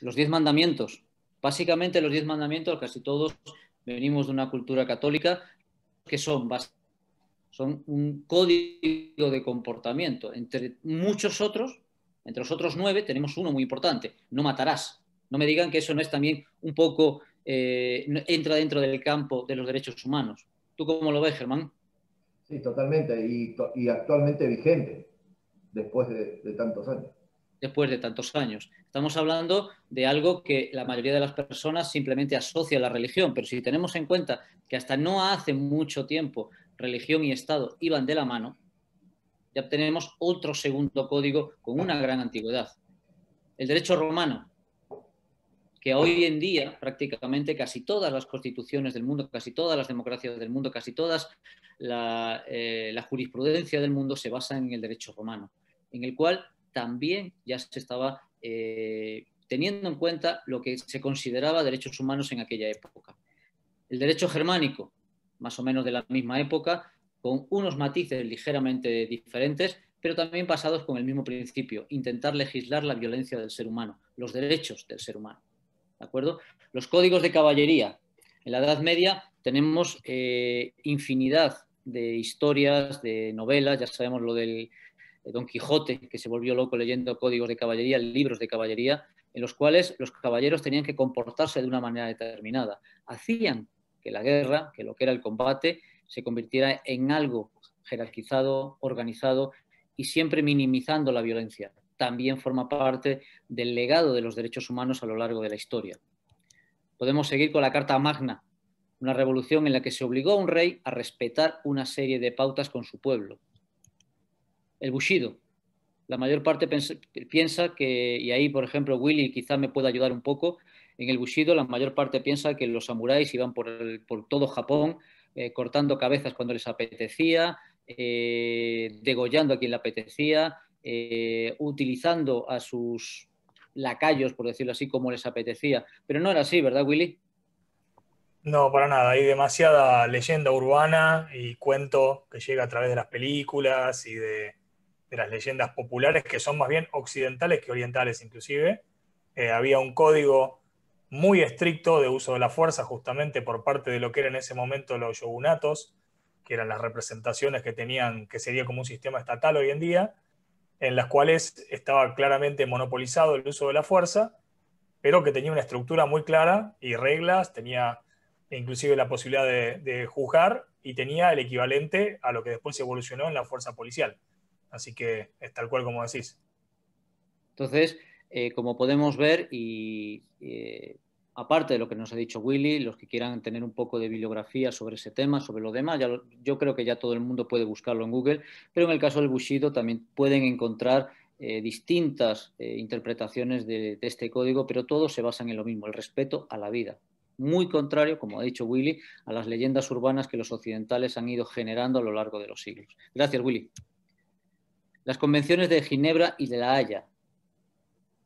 los diez mandamientos. Básicamente los diez mandamientos, casi todos venimos de una cultura católica, que son, son un código de comportamiento. Entre muchos otros, entre los otros nueve, tenemos uno muy importante, no matarás. No me digan que eso no es también un poco, eh, entra dentro del campo de los derechos humanos. ¿Tú cómo lo ves, Germán? Sí, totalmente, y, actualmente vigente, después de tantos años después de tantos años. Estamos hablando de algo que la mayoría de las personas simplemente asocia a la religión, pero si tenemos en cuenta que hasta no hace mucho tiempo religión y Estado iban de la mano, ya tenemos otro segundo código con una gran antigüedad. El derecho romano, que hoy en día prácticamente casi todas las constituciones del mundo, casi todas las democracias del mundo, casi todas la, eh, la jurisprudencia del mundo se basa en el derecho romano, en el cual también ya se estaba eh, teniendo en cuenta lo que se consideraba derechos humanos en aquella época. El derecho germánico, más o menos de la misma época, con unos matices ligeramente diferentes, pero también pasados con el mismo principio, intentar legislar la violencia del ser humano, los derechos del ser humano. ¿De acuerdo? Los códigos de caballería. En la Edad Media tenemos eh, infinidad de historias, de novelas, ya sabemos lo del eh, Don Quijote, que se volvió loco leyendo códigos de caballería, libros de caballería, en los cuales los caballeros tenían que comportarse de una manera determinada. Hacían que la guerra, que lo que era el combate, se convirtiera en algo jerarquizado, organizado y siempre minimizando la violencia. También forma parte del legado de los derechos humanos a lo largo de la historia. Podemos seguir con la Carta Magna, una revolución en la que se obligó a un rey a respetar una serie de pautas con su pueblo, el bushido. La mayor parte piensa que, y ahí por ejemplo Willy quizá me pueda ayudar un poco, en el bushido la mayor parte piensa que los samuráis iban por, todo Japón eh, cortando cabezas cuando les apetecía, eh, degollando a quien le apetecía, eh, utilizando a sus lacayos, por decirlo así, como les apetecía. Pero no era así, ¿verdad, Willy? No, para nada. Hay demasiada leyenda urbana y cuento que llega a través de las películas y de de las leyendas populares que son más bien occidentales que orientales inclusive. Eh, había un código muy estricto de uso de la fuerza justamente por parte de lo que eran en ese momento los yogunatos que eran las representaciones que tenían, que sería como un sistema estatal hoy en día, en las cuales estaba claramente monopolizado el uso de la fuerza, pero que tenía una estructura muy clara y reglas, tenía inclusive la posibilidad de, de juzgar y tenía el equivalente a lo que después se evolucionó en la fuerza policial. Así que es tal cual como decís. Entonces, eh, como podemos ver, y eh, aparte de lo que nos ha dicho Willy, los que quieran tener un poco de bibliografía sobre ese tema, sobre lo demás, yo creo que ya todo el mundo puede buscarlo en Google, pero en el caso del Bushido también pueden encontrar eh, distintas interpretaciones de este código, pero todos se basan en lo mismo, el respeto a la vida, muy contrario, como ha dicho Willy, a las leyendas urbanas que los occidentales han ido generando a lo largo de los siglos. Gracias, Willy las convenciones de Ginebra y de La Haya.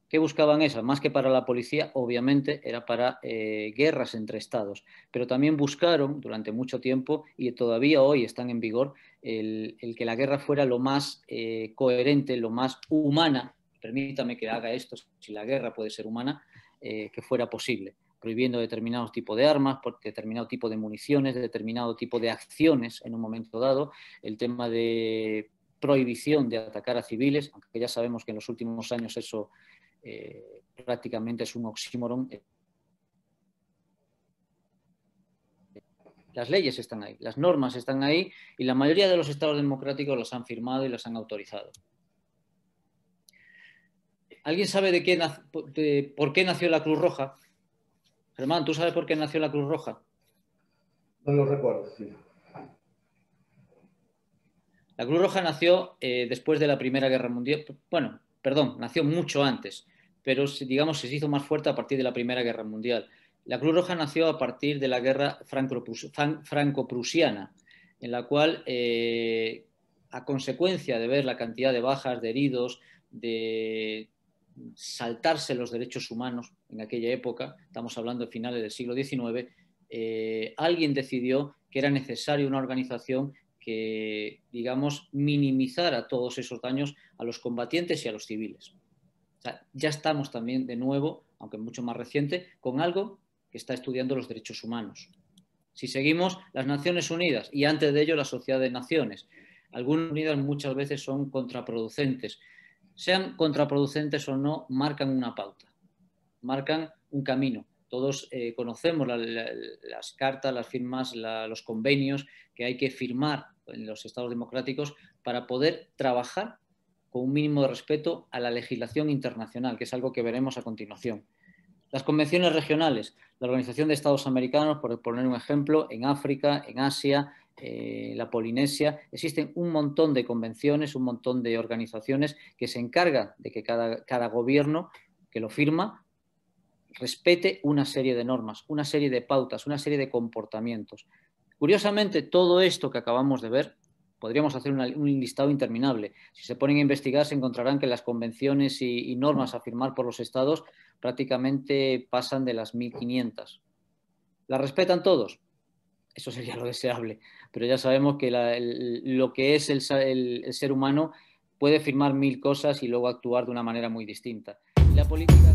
¿Qué buscaban esas? Más que para la policía, obviamente era para eh, guerras entre estados, pero también buscaron durante mucho tiempo y todavía hoy están en vigor el, que la guerra fuera lo más eh, coherente, lo más humana, permítame que haga esto, si la guerra puede ser humana, eh, que fuera posible, prohibiendo determinados tipos de armas, determinado tipo de municiones, determinado tipo de acciones en un momento dado, el tema de prohibición de atacar a civiles, aunque ya sabemos que en los últimos años eso eh, prácticamente es un oxímoron. Las leyes están ahí, las normas están ahí y la mayoría de los estados democráticos las han firmado y las han autorizado. ¿Alguien sabe de, qué, por qué nació la Cruz Roja? Germán, ¿tú sabes por qué nació la Cruz Roja? No lo recuerdo, sí. La Cruz Roja nació eh, después de la Primera Guerra Mundial, bueno, perdón, nació mucho antes, pero digamos se hizo más fuerte a partir de la Primera Guerra Mundial. La Cruz Roja nació a partir de la guerra franco-prusiana, en la cual, eh, a consecuencia de ver la cantidad de bajas, de heridos, de saltarse los derechos humanos en aquella época, estamos hablando de finales del siglo XIX, eh, alguien decidió que era necesaria una organización que, digamos, minimizar a todos esos daños a los combatientes y a los civiles. ya estamos también de nuevo, aunque mucho más reciente, con algo que está estudiando los derechos humanos. Si seguimos las Naciones Unidas y antes de ello la Sociedad de Naciones, algunas unidas muchas veces son contraproducentes. Sean contraproducentes o no, marcan una pauta, marcan un camino, todos eh, conocemos las cartas, las firmas, los convenios que hay que firmar en los estados democráticos para poder trabajar con un mínimo de respeto a la legislación internacional, que es algo que veremos a continuación. Las convenciones regionales, la Organización de Estados Americanos, por poner un ejemplo, en África, en Asia, eh, la Polinesia, existen un montón de convenciones, un montón de organizaciones que se encargan de que cada gobierno que lo firma respete una serie de normas, una serie de pautas, una serie de comportamientos. Curiosamente, todo esto que acabamos de ver, podríamos hacer un listado interminable. Si se ponen a investigar, se encontrarán que las convenciones y, normas a firmar por los estados prácticamente pasan de las 1.500. ¿Las respetan todos? Eso sería lo deseable, pero ya sabemos que lo que es el, ser humano puede firmar mil cosas y luego actuar de una manera muy distinta. La política...